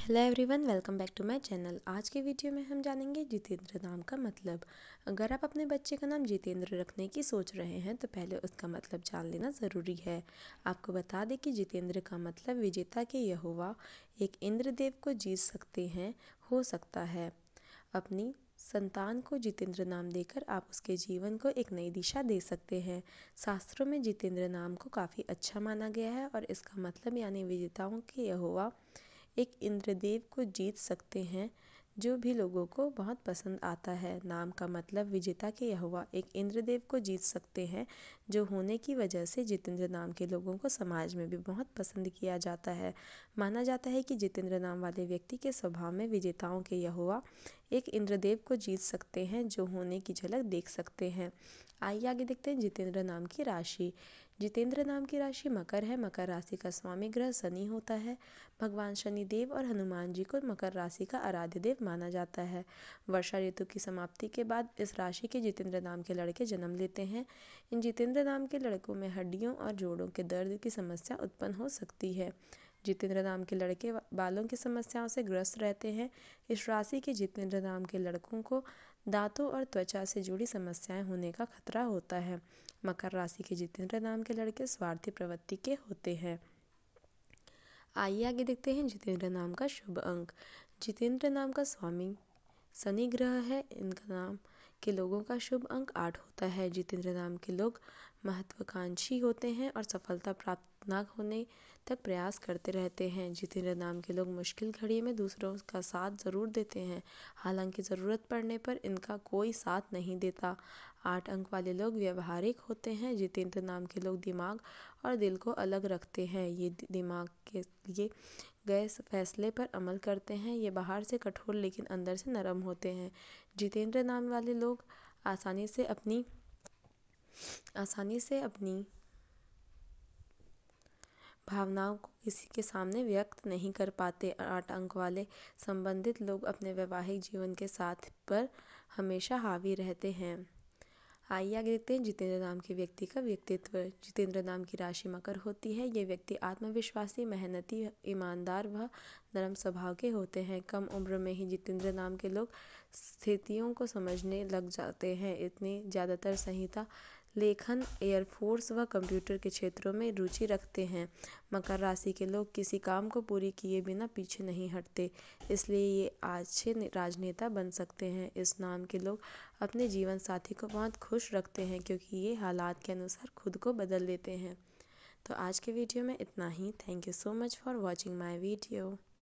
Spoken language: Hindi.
hello everyone welcome back to my channel आज के वीडियो में हम जानेंगे जितेंद्र नाम का मतलब अगर आप अपने बच्चे का नाम जितेंद्र रखने की सोच रहे हैं तो पहले उसका मतलब जान लेना ज़रूरी है आपको बता दें कि जितेंद्र का मतलब विजेता के यहोवा एक इंद्रदेव को जीत सकते हैं हो सकता है अपनी संतान को जितेंद्र नाम देकर आप उसके जीवन को एक नई दिशा दे सकते हैं शास्त्रों में जितेंद्र नाम को काफ़ी अच्छा माना गया है और इसका मतलब यानी विजेताओं के यहोवा एक इंद्रदेव को जीत सकते हैं जो भी लोगों को बहुत पसंद आता है नाम का मतलब विजेता के हुआ एक इंद्रदेव को जीत सकते हैं जो होने की वजह से जितेंद्र नाम के लोगों को समाज में भी बहुत पसंद किया जाता है माना जाता है कि जितेंद्र नाम वाले व्यक्ति के स्वभाव में विजेताओं के यह हुआ एक इंद्रदेव को जीत सकते हैं जो होने की झलक देख सकते हैं आइए आगे देखते हैं जितेंद्र नाम की राशि जितेंद्र नाम की राशि मकर है मकर राशि का स्वामी ग्रह शनि होता है भगवान शनिदेव और हनुमान जी को मकर राशि का आराध्य देव माना जाता है वर्षा ऋतु की समाप्ति के बाद इस राशि के जितेंद्र नाम के लड़के जन्म लेते हैं इन जितेंद्र नाम के लड़कों में हड्डियों और जोड़ों के दर्द की समस्या उत्पन्न हो सकती है जितेंद्र नाम के लड़के बालों की समस्याओं से ग्रस्त रहते हैं इस राशि के जितेंद्र नाम के लड़कों को दांतों और त्वचा से जुड़ी समस्याएं होने का खतरा होता है मकर राशि के जितेंद्र नाम के लड़के स्वार्थी प्रवृत्ति के होते हैं आइए आगे देखते हैं जितेंद्र नाम का शुभ अंक जितेंद्र नाम का स्वामी शनि ग्रह है इनका नाम के लोगों का शुभ अंक आठ होता है जितेंद्र नाम के लोग महत्वाकांक्षी होते हैं और सफलता प्राप्त ना खोने तक प्रयास करते रहते हैं जितेंद्र नाम के लोग मुश्किल घड़ी में दूसरों का साथ ज़रूर देते हैं हालांकि ज़रूरत पड़ने पर इनका कोई साथ नहीं देता आठ अंक वाले लोग व्यवहारिक होते हैं जितेंद्र नाम के लोग दिमाग और दिल को अलग रखते हैं ये दिमाग के लिए गए फैसले पर अमल करते हैं ये बाहर से कठोर लेकिन अंदर से नरम होते हैं जितेंद्र नाम वाले लोग आसानी से अपनी आसानी से अपनी भावनाओं को किसी के सामने व्यक्त नहीं कर पाते आतंक वाले संबंधित लोग अपने वैवाहिक जीवन के साथ पर हमेशा हावी रहते हैं आइए आगे देखते हैं जितेंद्र नाम के व्यक्ति का व्यक्तित्व जितेंद्र नाम की राशि मकर होती है ये व्यक्ति आत्मविश्वासी मेहनती ईमानदार व नरम स्वभाव के होते हैं कम उम्र में ही जितेंद्र नाम के लोग स्थितियों को समझने लग जाते हैं इतनी ज़्यादातर संहिता लेखन एयरफोर्स व कंप्यूटर के क्षेत्रों में रुचि रखते हैं मकर राशि के लोग किसी काम को पूरी किए बिना पीछे नहीं हटते इसलिए ये अच्छे राजनेता बन सकते हैं इस नाम के लोग अपने जीवन साथी को बहुत खुश रखते हैं क्योंकि ये हालात के अनुसार खुद को बदल लेते हैं तो आज के वीडियो में इतना ही thank you so much for watching my video